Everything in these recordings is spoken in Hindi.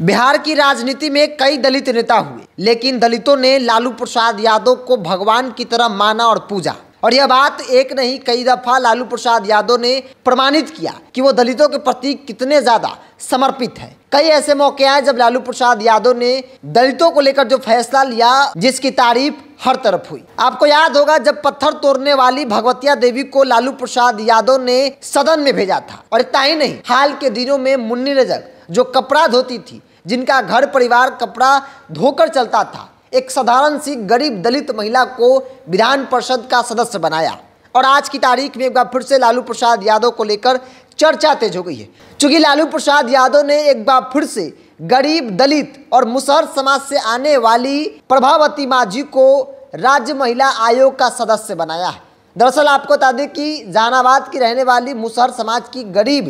बिहार की राजनीति में कई दलित नेता हुए लेकिन दलितों ने लालू प्रसाद यादव को भगवान की तरह माना और पूजा और यह बात एक नहीं कई दफा लालू प्रसाद यादव ने प्रमाणित किया कि वो दलितों के प्रति कितने ज्यादा समर्पित है कई ऐसे मौके आए जब लालू प्रसाद यादव ने दलितों को लेकर जो फैसला लिया जिसकी तारीफ हर तरफ हुई आपको याद होगा जब पत्थर तोड़ने वाली भगवतिया देवी को लालू प्रसाद यादव ने सदन में भेजा था और इतना ही नहीं हाल के दिनों में मुन्नी रजक जो कपड़ा धोती थी जिनका घर परिवार कपड़ा धोकर चलता था एक साधारण सी गरीब दलित महिला को विधान परिषद का सदस्य बनाया और आज की तारीख में एक बार फिर से लालू प्रसाद यादव को लेकर चर्चा तेज हो गई है चूंकि लालू प्रसाद यादव ने एक बार फिर से गरीब दलित और मुसहर समाज से आने वाली प्रभावती माझी को राज्य महिला आयोग का सदस्य बनाया है दरअसल आपको बता दें कि जहानाबाद की रहने वाली मुसहर समाज की गरीब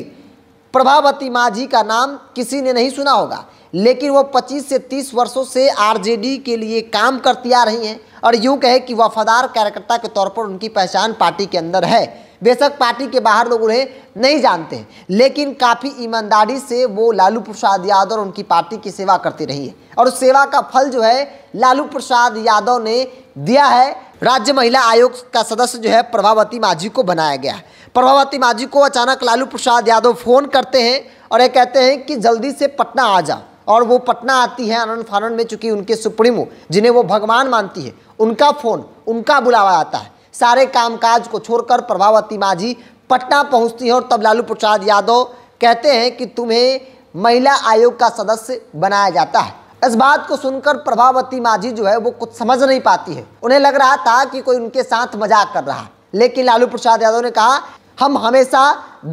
प्रभावती माझी का नाम किसी ने नहीं सुना होगा लेकिन वो 25 से 30 वर्षों से आरजेडी के लिए काम करती आ रही हैं और यूं कहे कि वफादार कार्यकर्ता के तौर पर उनकी पहचान पार्टी के अंदर है बेशक पार्टी के बाहर लोग उन्हें नहीं जानते हैं लेकिन काफ़ी ईमानदारी से वो लालू प्रसाद यादव और उनकी पार्टी की सेवा करती रही है और उस सेवा का फल जो है लालू प्रसाद यादव ने दिया है राज्य महिला आयोग का सदस्य जो है प्रभावती माझी को बनाया गया है प्रभावती मांझी को अचानक लालू प्रसाद यादव फ़ोन करते हैं और ये कहते हैं कि जल्दी से पटना आ जा और वो पटना आती है आनंद फानंद में चूंकि उनके सुप्रीमो जिन्हें वो भगवान मानती है उनका फ़ोन उनका बुलावा आता है सारे कामकाज को छोड़कर प्रभावती माझी पटना पहुंचती है और तब लालू प्रसाद यादव कहते हैं कि तुम्हें महिला आयोग का सदस्य बनाया जाता है इस बात को सुनकर प्रभावती माझी जो है वो कुछ समझ नहीं पाती है उन्हें लग रहा था कि कोई उनके साथ मजाक कर रहा है लेकिन लालू प्रसाद यादव ने कहा हम हमेशा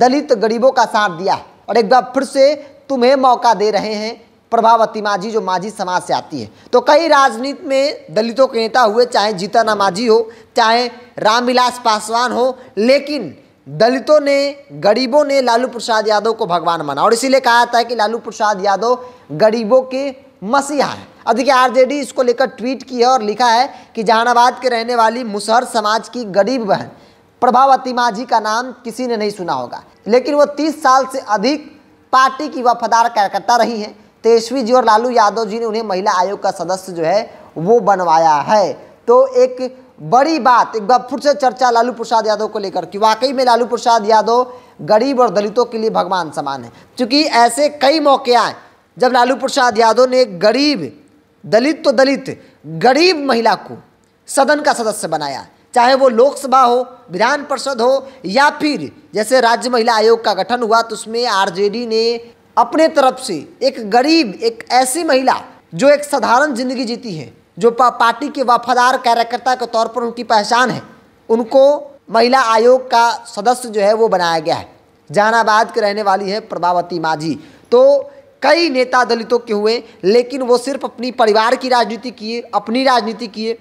दलित गरीबों का साथ दिया है और एक बार फिर से तुम्हें मौका दे रहे हैं प्रभावती माझी जो माझी समाज से आती है तो कई राजनीति में दलितों के नेता हुए चाहे जीताना माझी हो चाहे रामविलास पासवान हो लेकिन दलितों ने गरीबों ने लालू प्रसाद यादव को भगवान माना और इसीलिए कहा जाता है कि लालू प्रसाद यादव गरीबों के मसीहा हैं अब देखिए आरजेडी इसको लेकर ट्वीट किया और लिखा है कि जहानाबाद के रहने वाली मुसहर समाज की गरीब बहन प्रभावती माझी का नाम किसी ने नहीं सुना होगा लेकिन वो तीस साल से अधिक पार्टी की वफादार कार्यकर्ता रही हैं तेजस्वी जी और लालू यादव जी ने उन्हें महिला आयोग का सदस्य जो है वो बनवाया है तो एक बड़ी बात एक बार फिर से चर्चा लालू प्रसाद यादव को लेकर कि वाकई में लालू प्रसाद यादव गरीब और दलितों के लिए भगवान समान है क्योंकि ऐसे कई मौके आए जब लालू प्रसाद यादव ने गरीब दलित तो दलित गरीब महिला को सदन का सदस्य बनाया चाहे वो लोकसभा हो विधान परिषद हो या फिर जैसे राज्य महिला आयोग का गठन हुआ तो उसमें आरजेडी ने अपने तरफ से एक गरीब एक ऐसी महिला जो एक साधारण जिंदगी जीती है जो पार्टी के वफादार कार्यकर्ता के तौर पर उनकी पहचान है उनको महिला आयोग का सदस्य जो है वो बनाया गया है जहानाबाद के रहने वाली है प्रभावती माझी तो कई नेता दलितों के हुए लेकिन वो सिर्फ अपनी परिवार की राजनीति किए अपनी राजनीति किए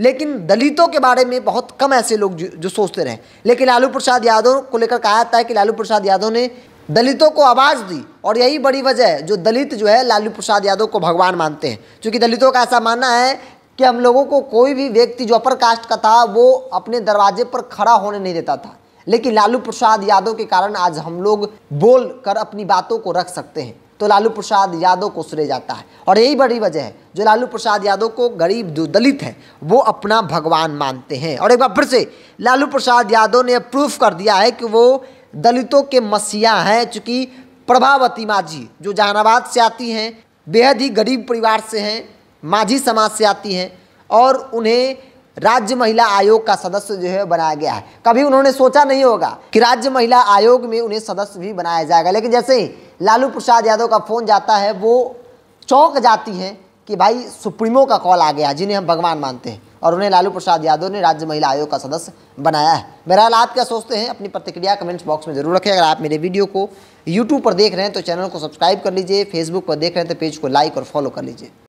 लेकिन दलितों के बारे में बहुत कम ऐसे लोग जो, सोचते रहे लेकिन लालू प्रसाद यादव को लेकर कहा जाता है कि लालू प्रसाद यादव ने दलितों को आवाज़ दी और यही बड़ी वजह है जो दलित जो है लालू प्रसाद यादव को भगवान मानते हैं क्योंकि दलितों का ऐसा मानना है कि हम लोगों को कोई भी व्यक्ति जो अपर कास्ट का था वो अपने दरवाजे पर खड़ा होने नहीं देता था लेकिन लालू प्रसाद यादव के कारण आज हम लोग बोल कर अपनी बातों को रख सकते हैं तो लालू प्रसाद यादव को सुने जाता है और यही बड़ी वजह है जो लालू प्रसाद यादव को गरीब जो दलित है वो अपना भगवान मानते हैं और एक बार फिर से लालू प्रसाद यादव ने प्रूफ कर दिया है कि वो दलितों के मसीहा हैं चूँकि प्रभावती माझी जो जहानाबाद से आती हैं बेहद ही गरीब परिवार से हैं माझी समाज से आती हैं और उन्हें राज्य महिला आयोग का सदस्य जो है बनाया गया है कभी उन्होंने सोचा नहीं होगा कि राज्य महिला आयोग में उन्हें सदस्य भी बनाया जाएगा लेकिन जैसे ही लालू प्रसाद यादव का फ़ोन जाता है वो चौंक जाती हैं कि भाई सुप्रीमो का कॉल आ गया जिन्हें हम भगवान मानते हैं और उन्हें लालू प्रसाद यादव ने राज्य महिला आयोग का सदस्य बनाया है बहरहाल आप क्या सोचते हैं अपनी प्रतिक्रिया कमेंट्स बॉक्स में जरूर रखें अगर आप मेरे वीडियो को यूट्यूब पर देख रहे हैं तो चैनल को सब्सक्राइब कर लीजिए फेसबुक पर देख रहे हैं तो पेज को लाइक और फॉलो कर लीजिए